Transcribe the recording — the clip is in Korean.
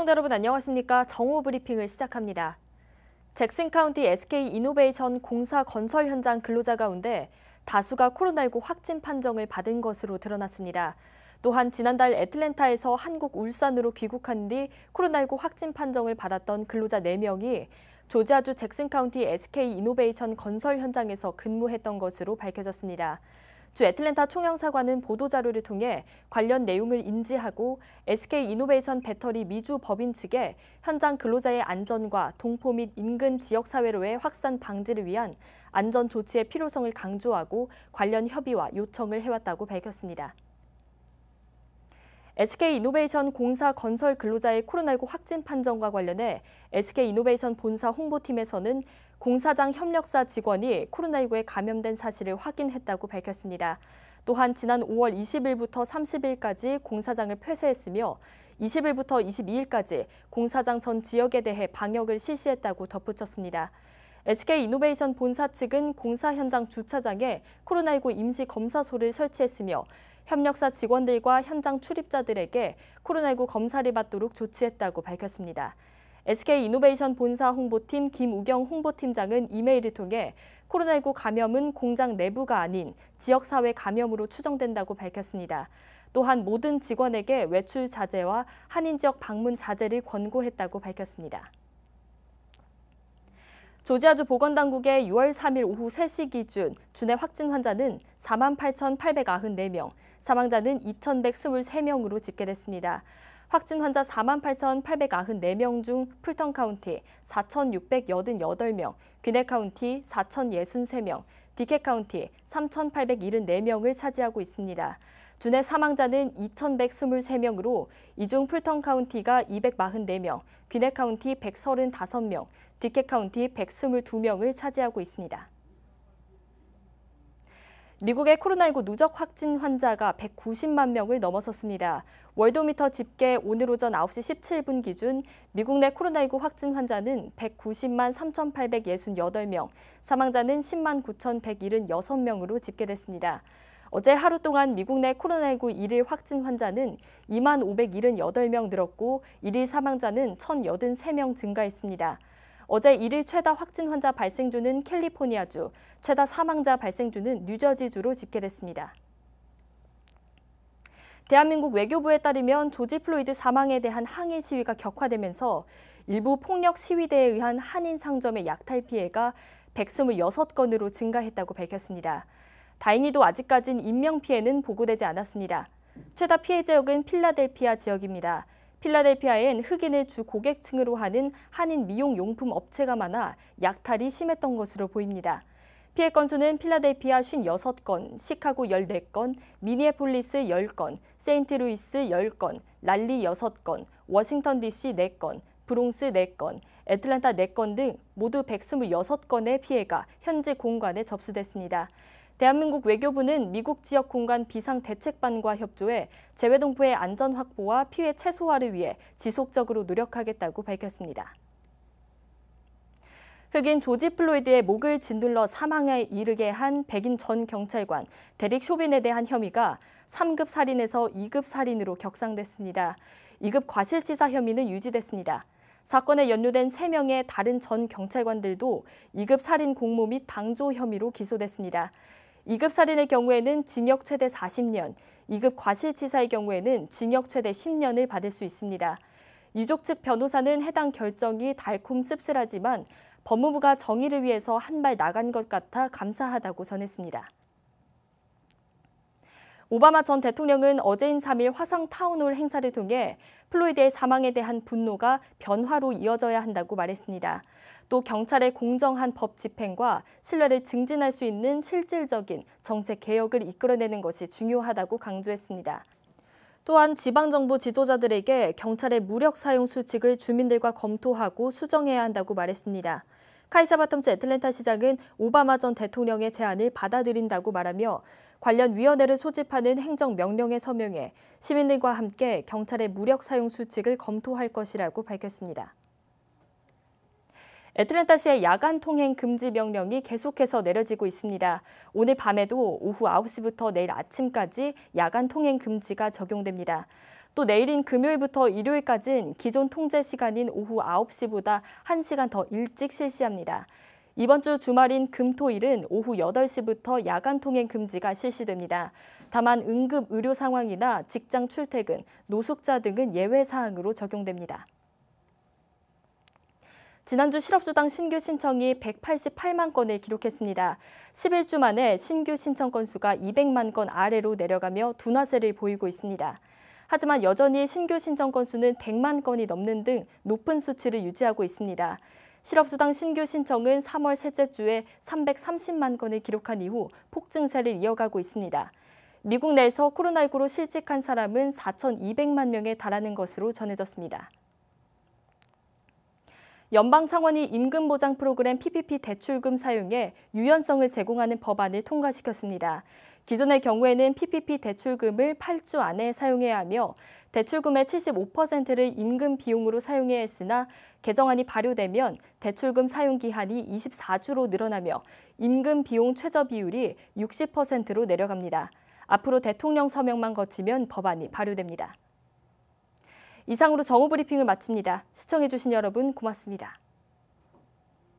시청자 여러분 안녕하십니까? 정오 브리핑을 시작합니다. 잭슨 카운티 SK 이노베이션 공사 건설 현장 근로자 가운데 다수가 코로나19 확진 판정을 받은 것으로 드러났습니다. 또한 지난달 애틀랜타에서 한국 울산으로 귀국한 뒤 코로나19 확진 판정을 받았던 근로자 4명이 조지아주 잭슨 카운티 SK 이노베이션 건설 현장에서 근무했던 것으로 밝혀졌습니다. 주 애틀랜타 총영사관은 보도자료를 통해 관련 내용을 인지하고 SK 이노베이션 배터리 미주 법인 측에 현장 근로자의 안전과 동포 및 인근 지역사회로의 확산 방지를 위한 안전 조치의 필요성을 강조하고 관련 협의와 요청을 해왔다고 밝혔습니다. SK이노베이션 공사 건설 근로자의 코로나19 확진 판정과 관련해 SK이노베이션 본사 홍보팀에서는 공사장 협력사 직원이 코로나19에 감염된 사실을 확인했다고 밝혔습니다. 또한 지난 5월 20일부터 30일까지 공사장을 폐쇄했으며 20일부터 22일까지 공사장 전 지역에 대해 방역을 실시했다고 덧붙였습니다. SK이노베이션 본사 측은 공사 현장 주차장에 코로나19 임시 검사소를 설치했으며 협력사 직원들과 현장 출입자들에게 코로나19 검사를 받도록 조치했다고 밝혔습니다. SK이노베이션 본사 홍보팀 김우경 홍보팀장은 이메일을 통해 코로나19 감염은 공장 내부가 아닌 지역사회 감염으로 추정된다고 밝혔습니다. 또한 모든 직원에게 외출 자제와 한인 지역 방문 자제를 권고했다고 밝혔습니다. 조지아주 보건당국의 6월 3일 오후 3시 기준 주내 확진 환자는 48,894명, 사망자는 2,123명으로 집계됐습니다. 확진 환자 48,894명 중 풀턴 카운티 4,688명, 귀내 카운티 4,063명, 디케 카운티 3,874명을 차지하고 있습니다. 주내 사망자는 2,123명으로 이 중 풀턴 카운티가 244명, 귀내 카운티 135명, 디케 카운티 122명을 차지하고 있습니다. 미국의 코로나19 누적 확진 환자가 190만 명을 넘어섰습니다. 월도미터 집계 오늘 오전 9시 17분 기준 미국 내 코로나19 확진 환자는 190만 3,868명, 사망자는 10만 9,176명으로 집계됐습니다. 어제 하루 동안 미국 내 코로나19 1일 확진 환자는 2만 578명 늘었고 1일 사망자는 1,083명 증가했습니다. 어제 1일 최다 확진 환자 발생주는 캘리포니아주, 최다 사망자 발생주는 뉴저지주로 집계됐습니다. 대한민국 외교부에 따르면 조지 플로이드 사망에 대한 항의 시위가 격화되면서 일부 폭력 시위대에 의한 한인 상점의 약탈 피해가 126건으로 증가했다고 밝혔습니다. 다행히도 아직까진 인명 피해는 보고되지 않았습니다. 최다 피해 지역은 필라델피아 지역입니다. 필라델피아엔 흑인을 주 고객층으로 하는 한인 미용 용품 업체가 많아 약탈이 심했던 것으로 보입니다. 피해 건수는 필라델피아 56건, 시카고 14건, 미니애폴리스 10건, 세인트루이스 10건, 랄리 6건, 워싱턴 DC 4건, 브롱스 4건, 애틀란타 4건 등 모두 126건의 피해가 현지 공관에 접수됐습니다. 대한민국 외교부는 미국 지역 공간 비상 대책반과 협조해 재외동포의 안전 확보와 피해 최소화를 위해 지속적으로 노력하겠다고 밝혔습니다. 흑인 조지 플로이드의 목을 짓눌러 사망에 이르게 한 백인 전 경찰관 데릭 쇼빈에 대한 혐의가 3급 살인에서 2급 살인으로 격상됐습니다. 2급 과실치사 혐의는 유지됐습니다. 사건에 연루된 3명의 다른 전 경찰관들도 2급 살인 공모 및 방조 혐의로 기소됐습니다. 2급 살인의 경우에는 징역 최대 40년, 2급 과실치사의 경우에는 징역 최대 10년을 받을 수 있습니다. 유족 측 변호사는 해당 결정이 달콤 씁쓸하지만 법무부가 정의를 위해서 한 발 나간 것 같아 감사하다고 전했습니다. 오바마 전 대통령은 어제인 3일 화상 타운홀 행사를 통해 플로이드의 사망에 대한 분노가 변화로 이어져야 한다고 말했습니다. 또 경찰의 공정한 법 집행과 신뢰를 증진할 수 있는 실질적인 정책 개혁을 이끌어내는 것이 중요하다고 강조했습니다. 또한 지방정부 지도자들에게 경찰의 무력 사용 수칙을 주민들과 검토하고 수정해야 한다고 말했습니다. 카이사바텀스 애틀랜타 시장은 오바마 전 대통령의 제안을 받아들인다고 말하며 관련 위원회를 소집하는 행정명령에 서명해 시민들과 함께 경찰의 무력 사용 수칙을 검토할 것이라고 밝혔습니다. 애틀랜타시의 야간 통행 금지 명령이 계속해서 내려지고 있습니다. 오늘 밤에도 오후 9시부터 내일 아침까지 야간 통행 금지가 적용됩니다. 또 내일인 금요일부터 일요일까지는 기존 통제 시간인 오후 9시보다 1시간 더 일찍 실시합니다. 이번 주 주말인 금토일은 오후 8시부터 야간 통행 금지가 실시됩니다. 다만 응급 의료 상황이나 직장 출퇴근, 노숙자 등은 예외 사항으로 적용됩니다. 지난주 실업수당 신규 신청이 188만 건을 기록했습니다. 11주 만에 신규 신청 건수가 200만 건 아래로 내려가며 둔화세를 보이고 있습니다. 하지만 여전히 신규 신청 건수는 100만 건이 넘는 등 높은 수치를 유지하고 있습니다. 실업수당 신규 신청은 3월 셋째 주에 330만 건을 기록한 이후 폭증세를 이어가고 있습니다. 미국 내에서 코로나19로 실직한 사람은 4,200만 명에 달하는 것으로 전해졌습니다. 연방 상원이 임금 보장 프로그램 PPP 대출금 사용에 유연성을 제공하는 법안을 통과시켰습니다. 기존의 경우에는 PPP 대출금을 8주 안에 사용해야 하며 대출금의 75%를 임금 비용으로 사용해야 했으나 개정안이 발효되면 대출금 사용 기한이 24주로 늘어나며 임금 비용 최저 비율이 60%로 내려갑니다. 앞으로 대통령 서명만 거치면 법안이 발효됩니다. 이상으로 정오 브리핑을 마칩니다. 시청해주신 여러분 고맙습니다.